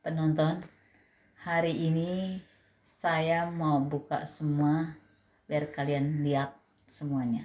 penonton hari ini saya mau buka semua biar kalian lihat semuanya